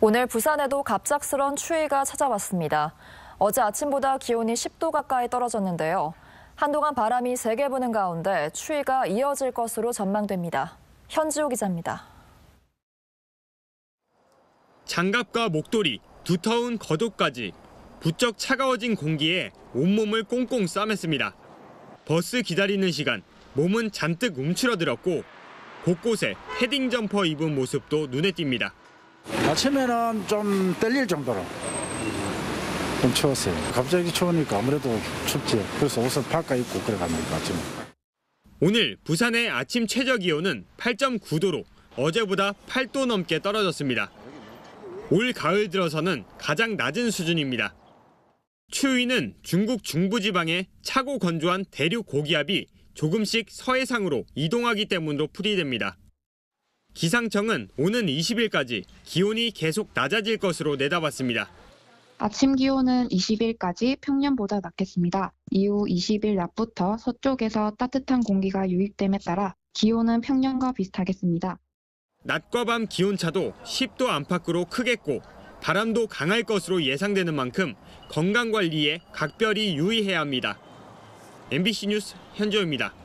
오늘 부산에도 갑작스런 추위가 찾아왔습니다. 어제 아침보다 기온이 10도 가까이 떨어졌는데요. 한동안 바람이 세게 부는 가운데 추위가 이어질 것으로 전망됩니다. 현지호 기자입니다. 장갑과 목도리, 두터운 겉옷까지 부쩍 차가워진 공기에 온몸을 꽁꽁 싸맸습니다. 버스 기다리는 시간 몸은 잔뜩 움츠러들었고 곳곳에 패딩 점퍼 입은 모습도 눈에 띕니다. 아침에는 좀 떨릴 정도로 좀 추웠어요. 갑자기 추우니까 아무래도 춥지. 그래서 옷을 바꿔 입고 그래 갑니다. 아침. 오늘 부산의 아침 최저 기온은 8.9도로 어제보다 8도 넘게 떨어졌습니다. 올 가을 들어서는 가장 낮은 수준입니다. 추위는 중국 중부지방의 차고 건조한 대륙 고기압이 조금씩 서해상으로 이동하기 때문으로 풀이됩니다. 기상청은 오는 20일까지 기온이 계속 낮아질 것으로 내다봤습니다. 아침 기온은 20일까지 평년보다 낮겠습니다. 이후 20일 낮부터 서쪽에서 따뜻한 공기가 유입됨에 따라 기온은 평년과 비슷하겠습니다. 낮과 밤 기온차도 10도 안팎으로 크겠고 바람도 강할 것으로 예상되는 만큼 건강관리에 각별히 유의해야 합니다. MBC 뉴스 현조입니다.